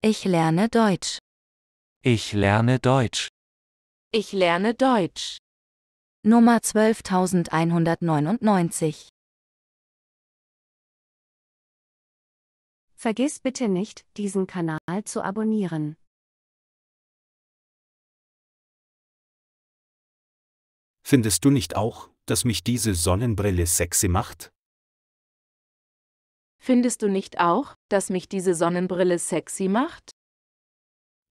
Ich lerne Deutsch. Ich lerne Deutsch. Ich lerne Deutsch. Nummer 12199. Vergiss bitte nicht, diesen Kanal zu abonnieren. Findest du nicht auch, dass mich diese Sonnenbrille sexy macht? Findest du nicht auch, dass mich diese Sonnenbrille sexy macht?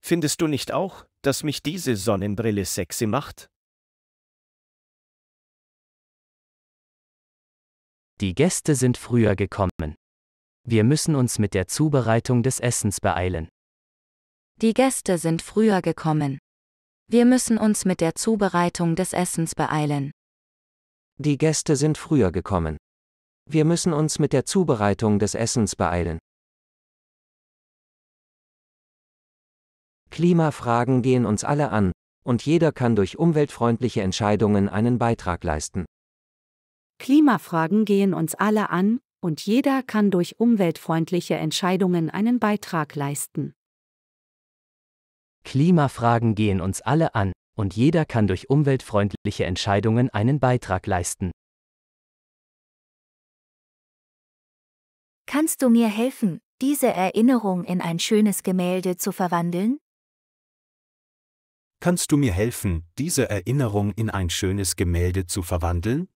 Findest du nicht auch, dass mich diese Sonnenbrille sexy macht? Die Gäste sind früher gekommen. Wir müssen uns mit der Zubereitung des Essens beeilen. Die Gäste sind früher gekommen. Wir müssen uns mit der Zubereitung des Essens beeilen. Die Gäste sind früher gekommen. Wir müssen uns mit der Zubereitung des Essens beeilen. Klimafragen gehen uns alle an, und jeder kann durch umweltfreundliche Entscheidungen einen Beitrag leisten. Klimafragen gehen uns alle an, und jeder kann durch umweltfreundliche Entscheidungen einen Beitrag leisten. Klimafragen gehen uns alle an, und jeder kann durch umweltfreundliche Entscheidungen einen Beitrag leisten. Kannst du mir helfen, diese Erinnerung in ein schönes Gemälde zu verwandeln? Kannst du mir helfen, diese Erinnerung in ein schönes Gemälde zu verwandeln?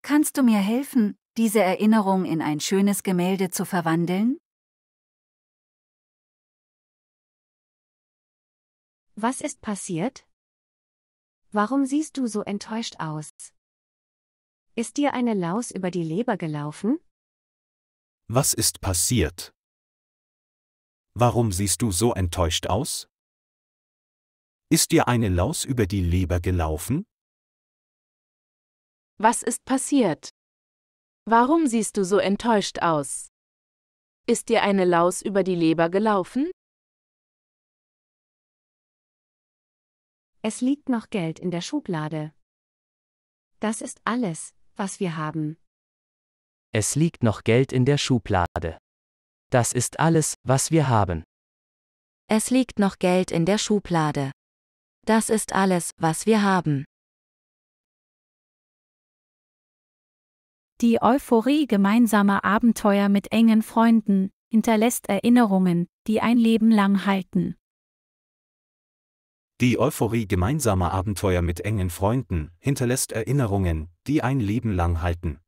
Kannst du mir helfen, diese Erinnerung in ein schönes Gemälde zu verwandeln? Was ist passiert? Warum siehst du so enttäuscht aus? Ist dir eine Laus über die Leber gelaufen? Was ist passiert? Warum siehst du so enttäuscht aus? Ist dir eine Laus über die Leber gelaufen? Was ist passiert? Warum siehst du so enttäuscht aus? Ist dir eine Laus über die Leber gelaufen? Es liegt noch Geld in der Schublade. Das ist alles, was wir haben. Es liegt noch Geld in der Schublade. Das ist alles, was wir haben. Es liegt noch Geld in der Schublade. Das ist alles, was wir haben. Die Euphorie gemeinsamer Abenteuer mit engen Freunden hinterlässt Erinnerungen, die ein Leben lang halten. Die Euphorie gemeinsamer Abenteuer mit engen Freunden hinterlässt Erinnerungen, die ein Leben lang halten.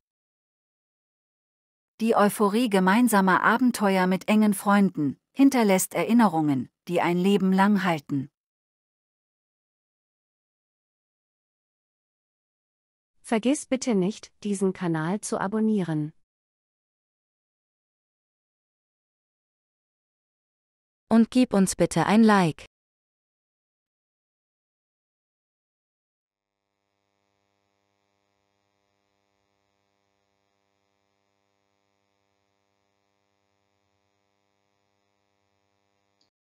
Die Euphorie gemeinsamer Abenteuer mit engen Freunden hinterlässt Erinnerungen, die ein Leben lang halten. Vergiss bitte nicht, diesen Kanal zu abonnieren. Und gib uns bitte ein Like.